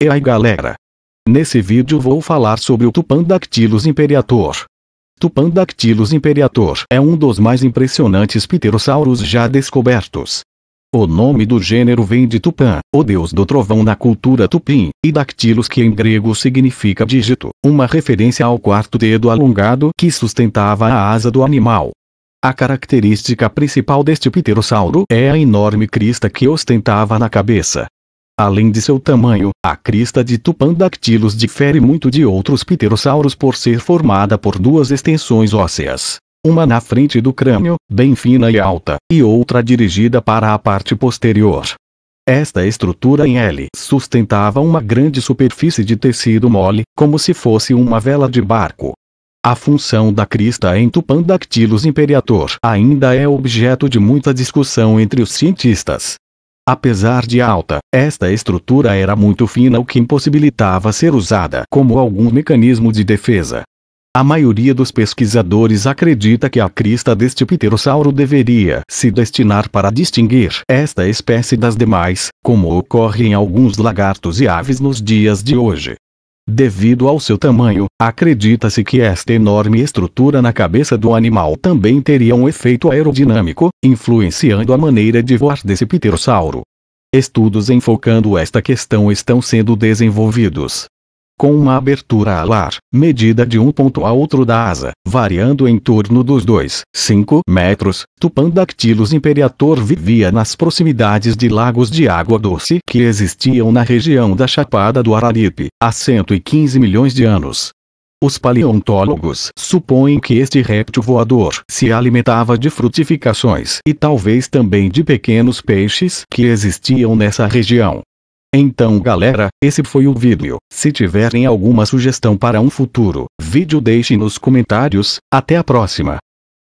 E aí galera! Nesse vídeo vou falar sobre o Tupandactylus imperator. Tupandactylus imperator é um dos mais impressionantes pterossauros já descobertos. O nome do gênero vem de Tupã, o deus do trovão na cultura tupim, e dactylus que em grego significa dígito, uma referência ao quarto dedo alongado que sustentava a asa do animal. A característica principal deste pterossauro é a enorme crista que ostentava na cabeça, Além de seu tamanho, a crista de Tupandactylus difere muito de outros pterossauros por ser formada por duas extensões ósseas. Uma na frente do crânio, bem fina e alta, e outra dirigida para a parte posterior. Esta estrutura em L sustentava uma grande superfície de tecido mole, como se fosse uma vela de barco. A função da crista em Tupandactylus imperator ainda é objeto de muita discussão entre os cientistas. Apesar de alta, esta estrutura era muito fina o que impossibilitava ser usada como algum mecanismo de defesa. A maioria dos pesquisadores acredita que a crista deste pterossauro deveria se destinar para distinguir esta espécie das demais, como ocorre em alguns lagartos e aves nos dias de hoje. Devido ao seu tamanho, acredita-se que esta enorme estrutura na cabeça do animal também teria um efeito aerodinâmico, influenciando a maneira de voar desse pterossauro. Estudos enfocando esta questão estão sendo desenvolvidos, com uma abertura alar, medida de um ponto a outro da asa, variando em torno dos 2,5 metros. Tupandactylus imperator vivia nas proximidades de lagos de água doce que existiam na região da Chapada do Araripe, há 115 milhões de anos. Os paleontólogos supõem que este réptil voador se alimentava de frutificações e talvez também de pequenos peixes que existiam nessa região. Então galera, esse foi o vídeo. Se tiverem alguma sugestão para um futuro vídeo deixe nos comentários. Até a próxima.